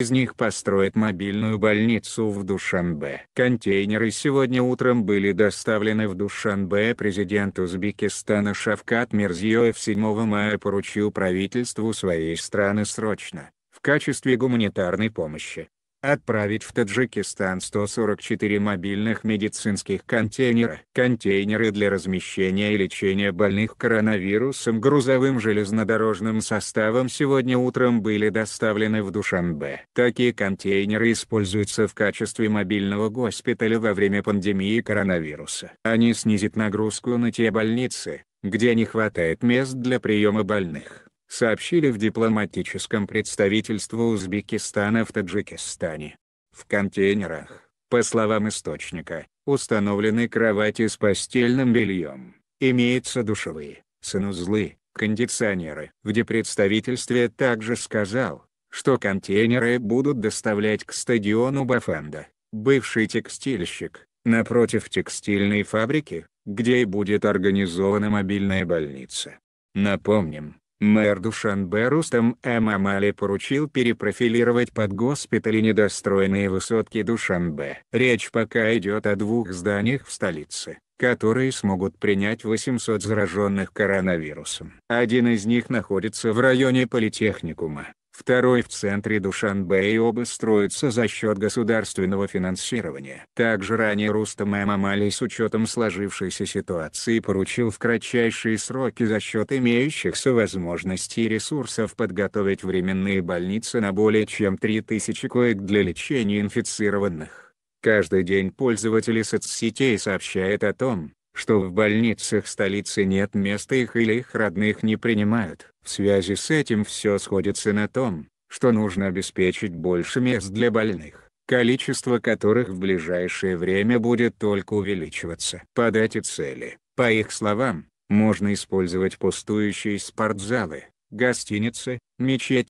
из них построят мобильную больницу в Душанбе. Контейнеры сегодня утром были доставлены в Душанбе. Президент Узбекистана Шавкат Мирзиёев 7 мая поручил правительству своей страны срочно, в качестве гуманитарной помощи, отправить в Таджикистан 144 мобильных медицинских контейнера. Контейнеры для размещения и лечения больных коронавирусом грузовым железнодорожным составом сегодня утром были доставлены в Душанбе. Такие контейнеры используются в качестве мобильного госпиталя во время пандемии коронавируса. Они снизят нагрузку на те больницы, где не хватает мест для приема больных сообщили в дипломатическом представительстве Узбекистана в Таджикистане. В контейнерах, по словам источника, установлены кровати с постельным бельем, имеются душевые, санузлы, кондиционеры. В представительстве также сказал, что контейнеры будут доставлять к стадиону Бафанда, бывший текстильщик, напротив текстильной фабрики, где и будет организована мобильная больница. Напомним, Мэр Душанбе Рустам М. Амали поручил перепрофилировать под госпитали недостроенные высотки Душанбе. Речь пока идет о двух зданиях в столице, которые смогут принять 800 зараженных коронавирусом. Один из них находится в районе политехникума, второй в центре Душанбе и оба строятся за счет государственного финансирования. Также ранее Рустам Эмамали с учетом сложившейся ситуации поручил в кратчайшие сроки за счет имеющихся возможностей и ресурсов подготовить временные больницы на более чем 3000 коек для лечения инфицированных. Каждый день пользователи соцсетей сообщают о том, что в больницах столицы нет места их или их родных не принимают. В связи с этим все сходится на том, что нужно обеспечить больше мест для больных, количество которых в ближайшее время будет только увеличиваться. Под эти цели, по их словам, можно использовать пустующие спортзалы, гостиницы, мечеть,